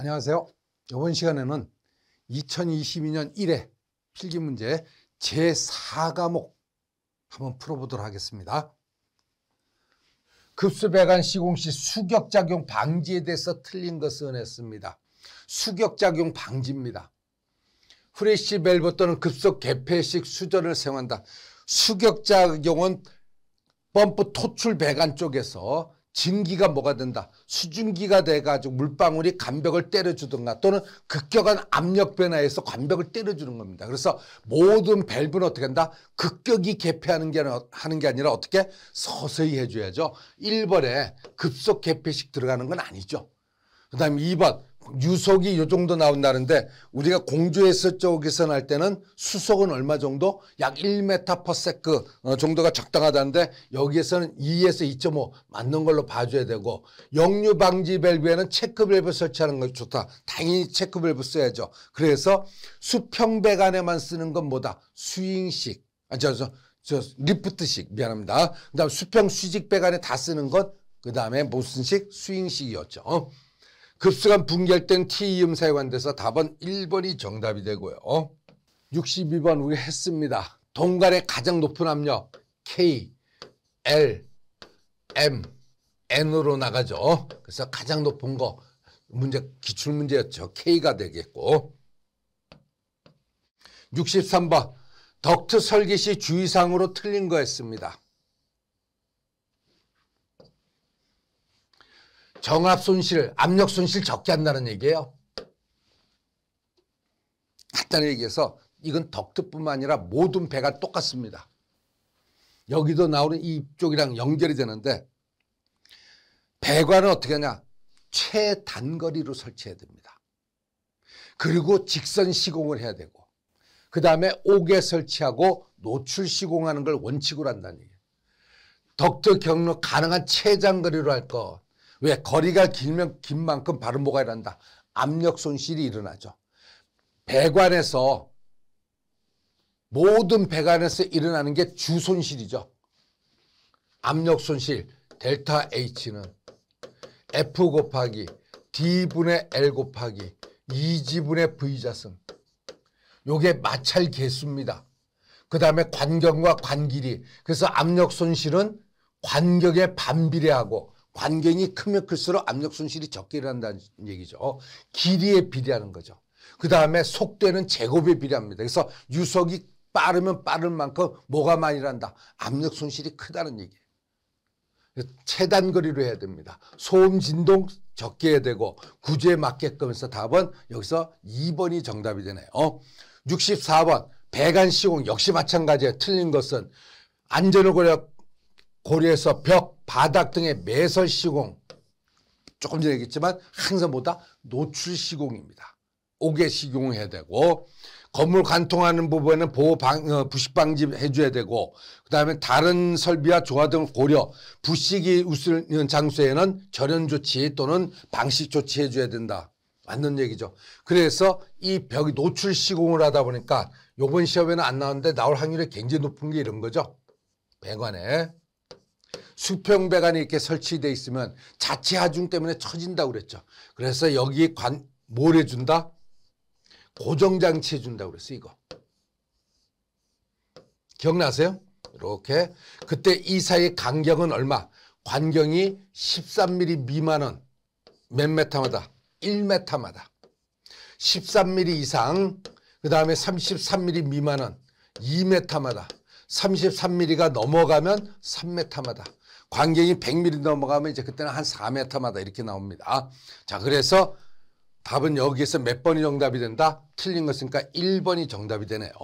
안녕하세요. 이번 시간에는 2022년 1회 필기 문제 제4과목 한번 풀어보도록 하겠습니다. 급수배관 시공시 수격작용 방지에 대해서 틀린 것은 했습니다. 수격작용 방지입니다. 후레쉬 밸브 또는 급속 개폐식 수전을 사용한다. 수격작용은 펌프 토출 배관 쪽에서 증기가 뭐가 된다. 수증기가 돼가지고 물방울이 간벽을 때려주든가 또는 급격한 압력 변화에서 간벽을 때려주는 겁니다. 그래서 모든 밸브는 어떻게 한다? 급격히 개폐하는 게, 하는 게 아니라 어떻게? 서서히 해줘야죠. 1번에 급속 개폐식 들어가는 건 아니죠. 그 다음에 2번 유속이 요 정도 나온다는데 우리가 공주에서 쪽에서 날 때는 수속은 얼마 정도? 약 1m per s 정도가 적당하다는데 여기에서는 2에서 2.5 맞는 걸로 봐줘야 되고 역류 방지 밸브에는 체크 밸브 설치하는 것이 좋다. 당연히 체크 밸브 써야죠. 그래서 수평배관에만 쓰는 건 뭐다? 스윙식. 아, 저, 저, 저 리프트식 미안합니다. 그다음 수평 수직배관에다 쓰는 것. 그다음에 모슨식 스윙식이었죠. 어? 급수가 분결된 T 음사에 관해서 답은 1번이 정답이 되고요. 62번 어? 우리 했습니다. 동간의 가장 높은 압력 K, L, M, N으로 나가죠. 어? 그래서 가장 높은 거 문제 기출 문제였죠. K가 되겠고 63번 덕트 설계 시 주의사항으로 틀린 거였습니다. 정압 손실, 압력 손실 적게 한다는 얘기예요. 간단히 얘기해서 이건 덕트뿐만 아니라 모든 배가 똑같습니다. 여기도 나오는 이쪽이랑 연결이 되는데 배관은 어떻게 하냐? 최단거리로 설치해야 됩니다. 그리고 직선 시공을 해야 되고 그 다음에 옥에 설치하고 노출 시공하는 걸 원칙으로 한다는 얘기예요. 덕트 경로 가능한 최장거리로 할 거. 왜? 거리가 길면 긴 만큼 발은 뭐가 일어난다? 압력 손실이 일어나죠. 배관에서 모든 배관에서 일어나는 게 주손실이죠. 압력 손실 델타 H는 F 곱하기 D분의 L 곱하기 2G분의 e V자승 요게 마찰 개수입니다. 그 다음에 관경과 관길이 그래서 압력 손실은 관격에 반비례하고 관경이 크면 클수록 압력 손실이 적게 일어난다는 얘기죠. 길이에 비례하는 거죠. 그 다음에 속도는 제곱에 비례합니다. 그래서 유속이 빠르면 빠른 만큼 뭐가 많이 일한다? 압력 손실이 크다는 얘기예요. 최단거리로 해야 됩니다. 소음 진동 적게 해야 되고 구조에 맞게끔 해서 답은 여기서 2번이 정답이 되네요. 64번 어? 배관 시공 역시 마찬가지예요. 틀린 것은 안전을 고려 하고 고리에서 벽, 바닥 등의 매설 시공 조금 전에 얘기했지만 항상 보다 노출 시공입니다. 옥외 시공해야 되고 건물 관통하는 부분에는 보호 방, 어, 부식 방지 해줘야 되고 그다음에 다른 설비와 조화 등을 고려 부식이 웃는 장소에는 절연 조치 또는 방식 조치 해줘야 된다. 맞는 얘기죠. 그래서 이 벽이 노출 시공을 하다 보니까 요번 시험에는 안 나왔는데 나올 확률이 굉장히 높은 게 이런 거죠. 배관에. 수평배관이 이렇게 설치되어 있으면 자체 하중 때문에 처진다고 그랬죠. 그래서 여기 관, 뭘 해준다? 고정장치 해준다고 그랬어, 이거. 기억나세요? 이렇게. 그때 이 사이 간격은 얼마? 관경이 13mm 미만은 몇 메타마다? 1메타마다. 13mm 이상, 그 다음에 33mm 미만은 2 m 마다 33mm가 넘어가면 3 m 마다 광경이 100mm 넘어가면 이제 그때는 한 4m마다 이렇게 나옵니다. 자, 그래서 답은 여기에서 몇 번이 정답이 된다? 틀린 것이니까 그러니까 1번이 정답이 되네요.